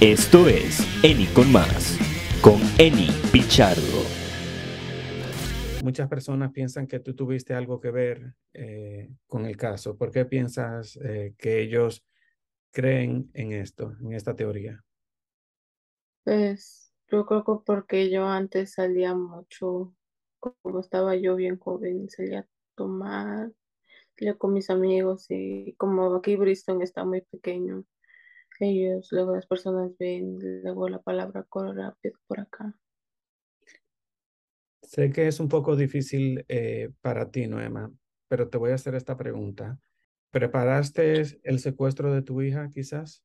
Esto es Eni con más, con Eni Pichardo. Muchas personas piensan que tú tuviste algo que ver eh, con el caso. ¿Por qué piensas eh, que ellos creen en esto, en esta teoría? Pues yo creo que porque yo antes salía mucho, como estaba yo bien joven, salía a tomar, con mis amigos y como aquí Bristol está muy pequeño, ellos, luego las personas ven, luego la palabra corre rápido por acá. Sé que es un poco difícil eh, para ti, Noema, pero te voy a hacer esta pregunta. ¿Preparaste el secuestro de tu hija, quizás?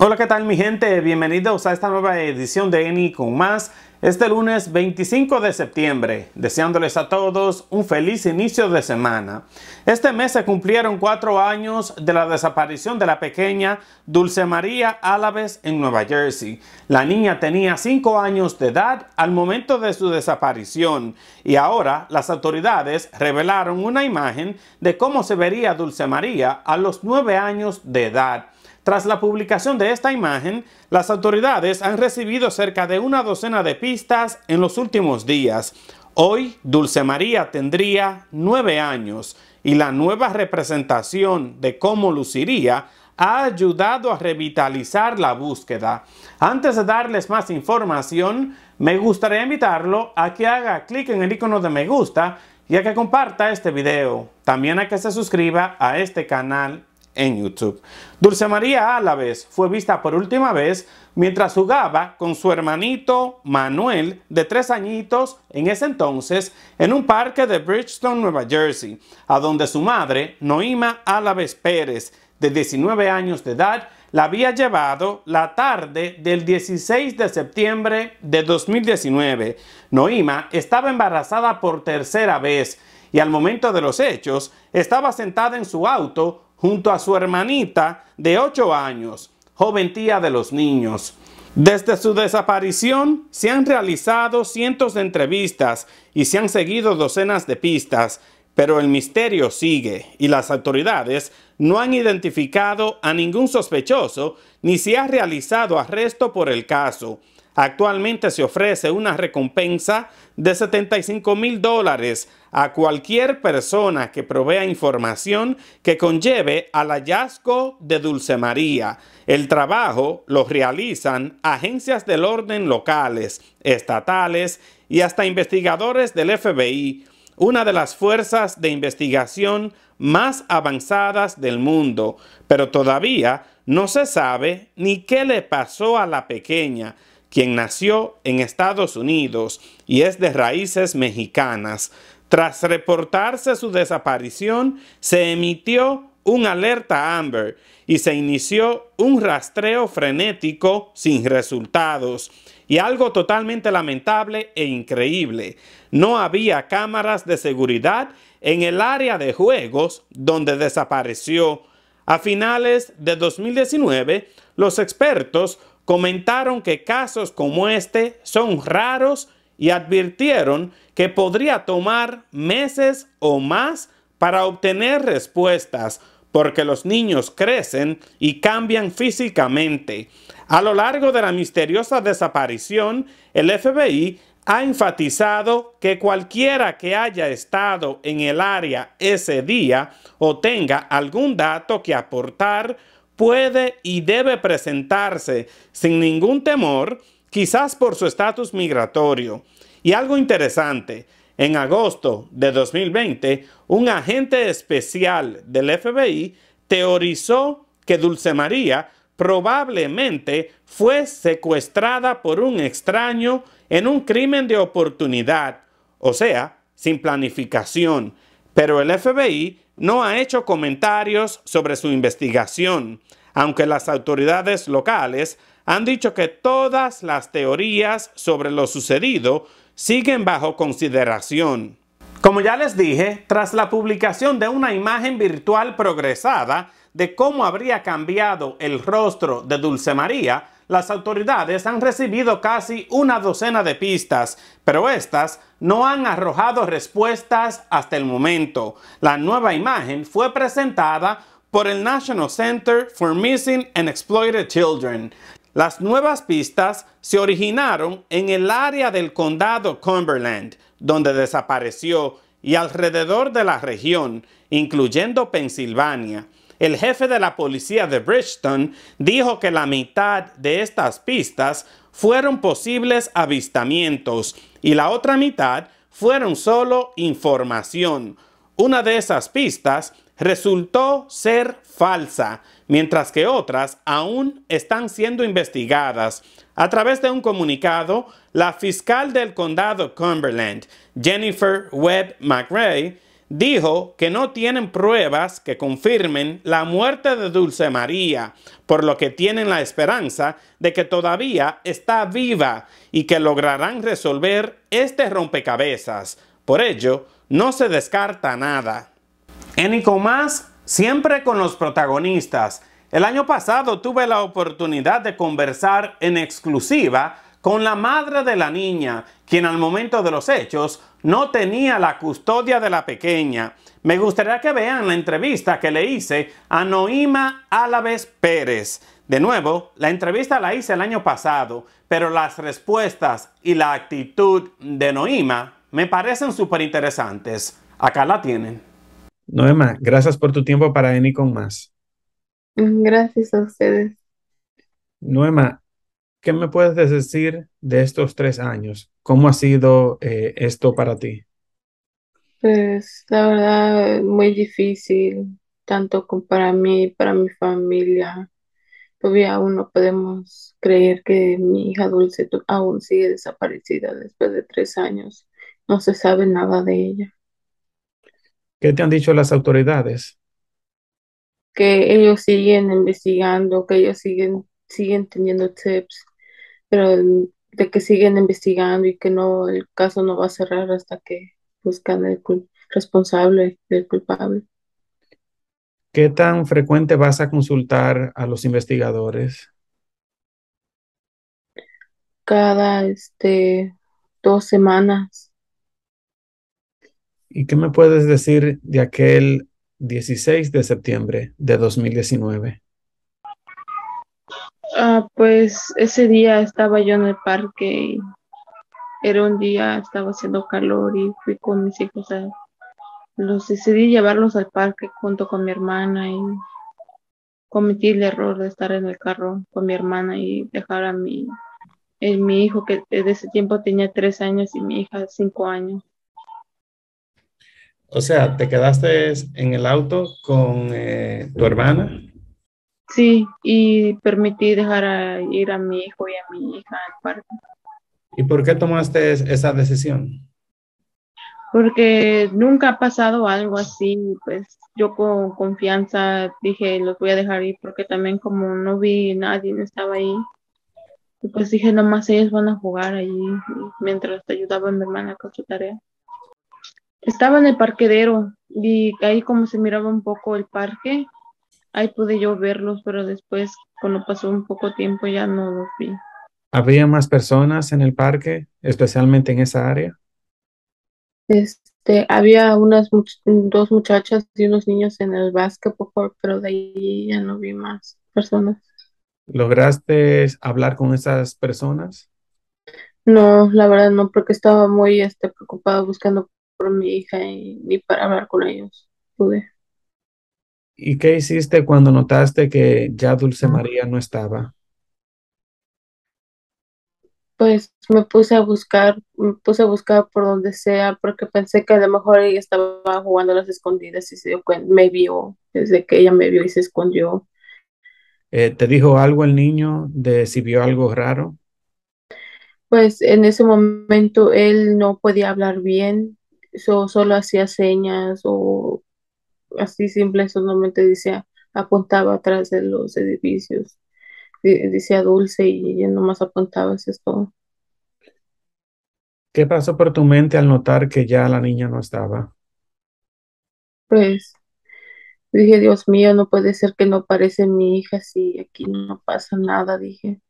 Hola, ¿qué tal mi gente? Bienvenidos a esta nueva edición de ENI con más. Este lunes 25 de septiembre, deseándoles a todos un feliz inicio de semana. Este mes se cumplieron cuatro años de la desaparición de la pequeña Dulce María Álaves en Nueva Jersey. La niña tenía cinco años de edad al momento de su desaparición y ahora las autoridades revelaron una imagen de cómo se vería Dulce María a los nueve años de edad. Tras la publicación de esta imagen, las autoridades han recibido cerca de una docena de pistas en los últimos días. Hoy, Dulce María tendría nueve años y la nueva representación de cómo luciría ha ayudado a revitalizar la búsqueda. Antes de darles más información, me gustaría invitarlo a que haga clic en el icono de me gusta y a que comparta este video. También a que se suscriba a este canal en YouTube. Dulce María Álaves fue vista por última vez mientras jugaba con su hermanito Manuel, de tres añitos en ese entonces, en un parque de Bridgestone, Nueva Jersey, a donde su madre, Noima Álaves Pérez, de 19 años de edad, la había llevado la tarde del 16 de septiembre de 2019. Noima estaba embarazada por tercera vez y al momento de los hechos estaba sentada en su auto junto a su hermanita de 8 años, joven tía de los niños. Desde su desaparición se han realizado cientos de entrevistas y se han seguido docenas de pistas, pero el misterio sigue y las autoridades no han identificado a ningún sospechoso ni se ha realizado arresto por el caso. Actualmente se ofrece una recompensa de 75 mil dólares a cualquier persona que provea información que conlleve al hallazgo de Dulce María. El trabajo lo realizan agencias del orden locales, estatales y hasta investigadores del FBI una de las fuerzas de investigación más avanzadas del mundo, pero todavía no se sabe ni qué le pasó a la pequeña, quien nació en Estados Unidos y es de raíces mexicanas. Tras reportarse su desaparición, se emitió un alerta Amber y se inició un rastreo frenético sin resultados. Y algo totalmente lamentable e increíble, no había cámaras de seguridad en el área de juegos donde desapareció. A finales de 2019, los expertos comentaron que casos como este son raros y advirtieron que podría tomar meses o más para obtener respuestas porque los niños crecen y cambian físicamente. A lo largo de la misteriosa desaparición, el FBI ha enfatizado que cualquiera que haya estado en el área ese día o tenga algún dato que aportar puede y debe presentarse sin ningún temor, quizás por su estatus migratorio. Y algo interesante, en agosto de 2020, un agente especial del FBI teorizó que Dulce María probablemente fue secuestrada por un extraño en un crimen de oportunidad, o sea, sin planificación, pero el FBI no ha hecho comentarios sobre su investigación, aunque las autoridades locales han dicho que todas las teorías sobre lo sucedido siguen bajo consideración. Como ya les dije, tras la publicación de una imagen virtual progresada de cómo habría cambiado el rostro de Dulce María, las autoridades han recibido casi una docena de pistas, pero estas no han arrojado respuestas hasta el momento. La nueva imagen fue presentada por el National Center for Missing and Exploited Children. Las nuevas pistas se originaron en el área del condado Cumberland, donde desapareció, y alrededor de la región, incluyendo Pensilvania. El jefe de la policía de Bridgeton dijo que la mitad de estas pistas fueron posibles avistamientos y la otra mitad fueron solo información. Una de esas pistas resultó ser falsa, mientras que otras aún están siendo investigadas. A través de un comunicado, la fiscal del condado Cumberland, Jennifer Webb McRae, dijo que no tienen pruebas que confirmen la muerte de Dulce María, por lo que tienen la esperanza de que todavía está viva y que lograrán resolver este rompecabezas. Por ello, no se descarta nada. En más siempre con los protagonistas. El año pasado tuve la oportunidad de conversar en exclusiva con la madre de la niña, quien al momento de los hechos no tenía la custodia de la pequeña. Me gustaría que vean la entrevista que le hice a Noima Álaves Pérez. De nuevo, la entrevista la hice el año pasado, pero las respuestas y la actitud de Noima me parecen súper interesantes. Acá la tienen. Noema, gracias por tu tiempo para venir con más. Gracias a ustedes. Noema, ¿qué me puedes decir de estos tres años? ¿Cómo ha sido eh, esto para ti? Pues la verdad, muy difícil, tanto como para mí, y para mi familia. Todavía aún no podemos creer que mi hija Dulce aún sigue desaparecida después de tres años. No se sabe nada de ella. ¿Qué te han dicho las autoridades? Que ellos siguen investigando, que ellos siguen, siguen teniendo tips, pero de que siguen investigando y que no, el caso no va a cerrar hasta que buscan el responsable del culpable. ¿Qué tan frecuente vas a consultar a los investigadores? Cada este, dos semanas. ¿Y qué me puedes decir de aquel 16 de septiembre de 2019? Ah, pues ese día estaba yo en el parque y era un día, estaba haciendo calor y fui con mis hijos los decidí llevarlos al parque junto con mi hermana y cometí el error de estar en el carro con mi hermana y dejar a mi, a eh, mi hijo que desde eh, ese tiempo tenía tres años y mi hija cinco años. O sea, ¿te quedaste en el auto con eh, tu hermana? Sí, y permití dejar ir a mi hijo y a mi hija al parque. ¿Y por qué tomaste esa decisión? Porque nunca ha pasado algo así, pues yo con confianza dije, los voy a dejar ir porque también como no vi nadie, no estaba ahí, pues dije, nomás ellos van a jugar allí mientras te ayudaba a mi hermana con su tarea. Estaba en el parquedero y ahí como se miraba un poco el parque, ahí pude yo verlos, pero después cuando pasó un poco tiempo ya no los vi. ¿Había más personas en el parque, especialmente en esa área? Este, había unas dos muchachas y unos niños en el básquet, pero de ahí ya no vi más personas. ¿Lograste hablar con esas personas? No, la verdad no, porque estaba muy este, preocupado buscando por mi hija y ni para hablar con ellos pude. ¿Y qué hiciste cuando notaste que ya Dulce ah. María no estaba? Pues me puse a buscar, me puse a buscar por donde sea, porque pensé que a lo mejor ella estaba jugando a las escondidas y se me vio, desde que ella me vio y se escondió. Eh, ¿Te dijo algo el niño de si vio algo raro? Pues en ese momento él no podía hablar bien, o solo hacía señas o así simple, solamente decía, apuntaba atrás de los edificios. decía dulce y ella nomás apuntaba, eso es todo. ¿Qué pasó por tu mente al notar que ya la niña no estaba? Pues dije, Dios mío, no puede ser que no parece mi hija si aquí no pasa nada, dije.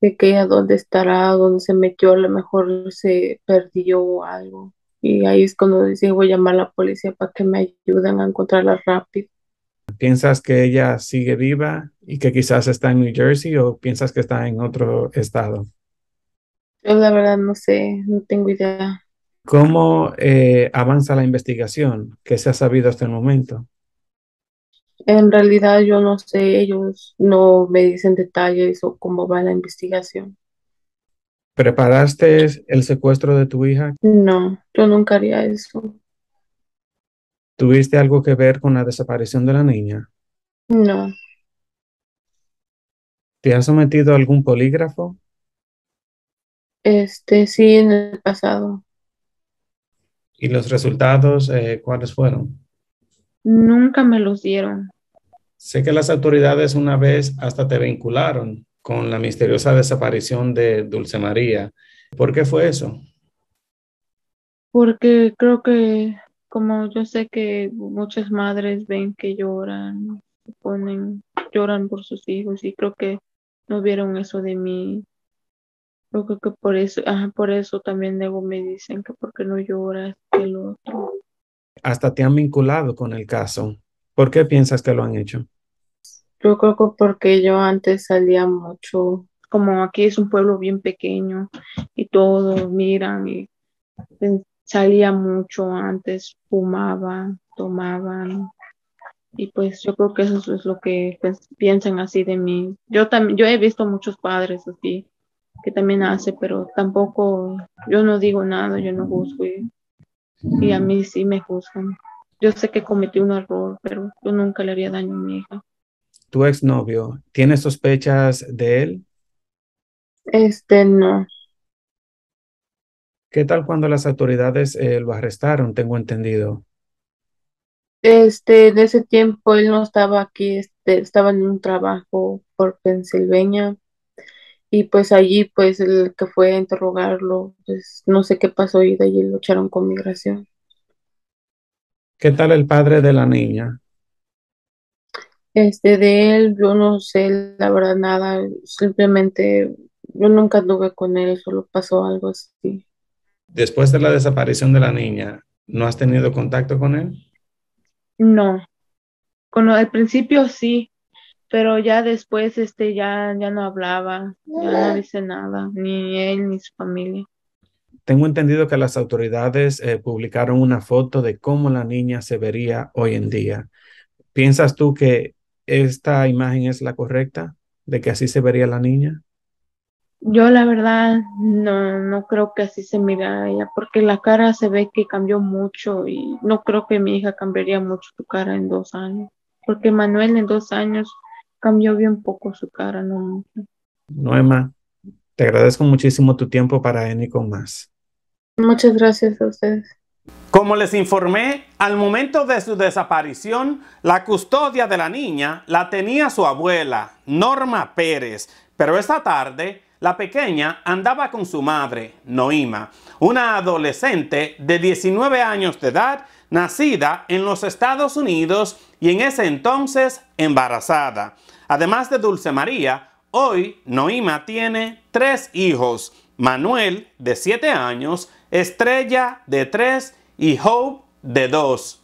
De que a dónde estará, dónde se metió, a lo mejor se perdió algo. Y ahí es cuando dice, voy a llamar a la policía para que me ayuden a encontrarla rápido. ¿Piensas que ella sigue viva y que quizás está en New Jersey o piensas que está en otro estado? Yo la verdad no sé, no tengo idea. ¿Cómo eh, avanza la investigación? ¿Qué se ha sabido hasta el momento? En realidad yo no sé, ellos no me dicen detalles o cómo va la investigación. ¿Preparaste el secuestro de tu hija? No, yo nunca haría eso. ¿Tuviste algo que ver con la desaparición de la niña? No. ¿Te has sometido a algún polígrafo? Este, sí, en el pasado. ¿Y los resultados, eh, cuáles fueron? Nunca me los dieron. Sé que las autoridades una vez hasta te vincularon con la misteriosa desaparición de Dulce María. ¿Por qué fue eso? Porque creo que, como yo sé que muchas madres ven que lloran, ponen, lloran por sus hijos y creo que no vieron eso de mí. Creo que, por eso, por eso también luego me dicen que qué no lloras el otro. Hasta te han vinculado con el caso. ¿Por qué piensas que lo han hecho? Yo creo que porque yo antes salía mucho, como aquí es un pueblo bien pequeño y todos miran y salía mucho antes, fumaban, tomaban y pues yo creo que eso es lo que piensan así de mí. Yo también, yo he visto muchos padres así que también hace, pero tampoco yo no digo nada, yo no juzgo y a mí sí me juzgan. Yo sé que cometí un error, pero yo nunca le haría daño a mi hija tu exnovio, tiene sospechas de él? Este, no. ¿Qué tal cuando las autoridades eh, lo arrestaron? Tengo entendido. Este, en ese tiempo él no estaba aquí, este, estaba en un trabajo por Pensilvania y pues allí pues el que fue a interrogarlo, pues no sé qué pasó y de allí lo echaron con migración. ¿Qué tal el padre de la niña? Este, de él yo no sé la verdad nada, simplemente yo nunca anduve con él, solo pasó algo así. Después de la desaparición de la niña, ¿no has tenido contacto con él? No. Con, al principio sí, pero ya después este ya, ya no hablaba, ya no dice nada, ni él ni su familia. Tengo entendido que las autoridades eh, publicaron una foto de cómo la niña se vería hoy en día. ¿Piensas tú que esta imagen es la correcta, de que así se vería la niña? Yo la verdad no, no creo que así se mira ella, porque la cara se ve que cambió mucho y no creo que mi hija cambiaría mucho su cara en dos años, porque Manuel en dos años cambió bien poco su cara, no mucho. te agradezco muchísimo tu tiempo para N con más. Muchas gracias a ustedes. Como les informé, al momento de su desaparición, la custodia de la niña la tenía su abuela, Norma Pérez, pero esta tarde la pequeña andaba con su madre, Noima, una adolescente de 19 años de edad, nacida en los Estados Unidos y en ese entonces embarazada. Además de Dulce María, hoy Noima tiene tres hijos, Manuel, de 7 años, Estrella de 3 y Hope de 2.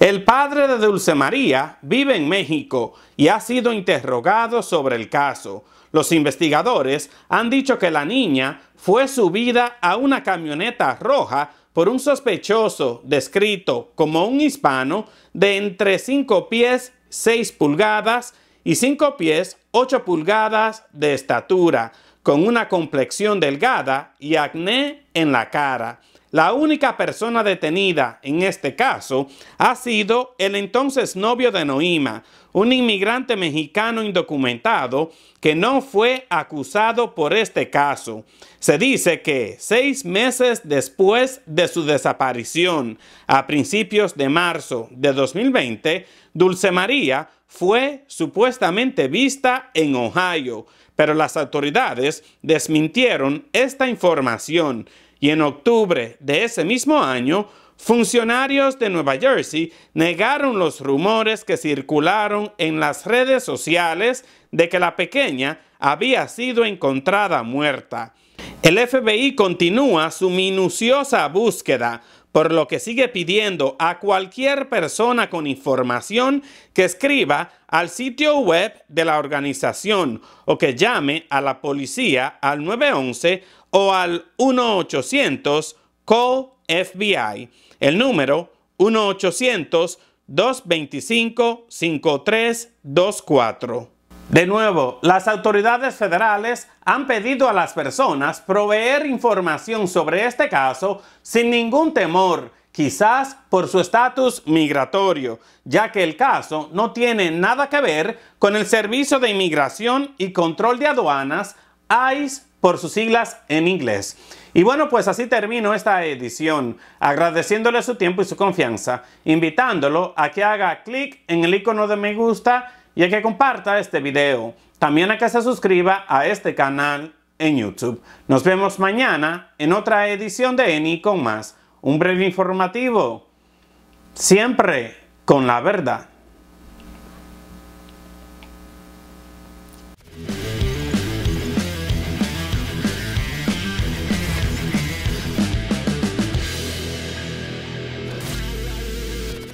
El padre de Dulce María vive en México y ha sido interrogado sobre el caso. Los investigadores han dicho que la niña fue subida a una camioneta roja por un sospechoso descrito como un hispano de entre 5 pies 6 pulgadas y 5 pies 8 pulgadas de estatura con una complexión delgada y acné en la cara. La única persona detenida en este caso ha sido el entonces novio de Noima, un inmigrante mexicano indocumentado que no fue acusado por este caso. Se dice que seis meses después de su desaparición, a principios de marzo de 2020, Dulce María fue supuestamente vista en Ohio pero las autoridades desmintieron esta información y en octubre de ese mismo año, funcionarios de Nueva Jersey negaron los rumores que circularon en las redes sociales de que la pequeña había sido encontrada muerta. El FBI continúa su minuciosa búsqueda por lo que sigue pidiendo a cualquier persona con información que escriba al sitio web de la organización o que llame a la policía al 911 o al 1-800 Call FBI. El número 1-800 225 5324. De nuevo, las autoridades federales han pedido a las personas proveer información sobre este caso sin ningún temor, quizás por su estatus migratorio, ya que el caso no tiene nada que ver con el Servicio de Inmigración y Control de Aduanas, ICE por sus siglas en inglés. Y bueno, pues así termino esta edición, agradeciéndole su tiempo y su confianza, invitándolo a que haga clic en el icono de me gusta y a que comparta este video. También a que se suscriba a este canal en YouTube. Nos vemos mañana en otra edición de ENI con más. Un breve informativo. Siempre con la verdad.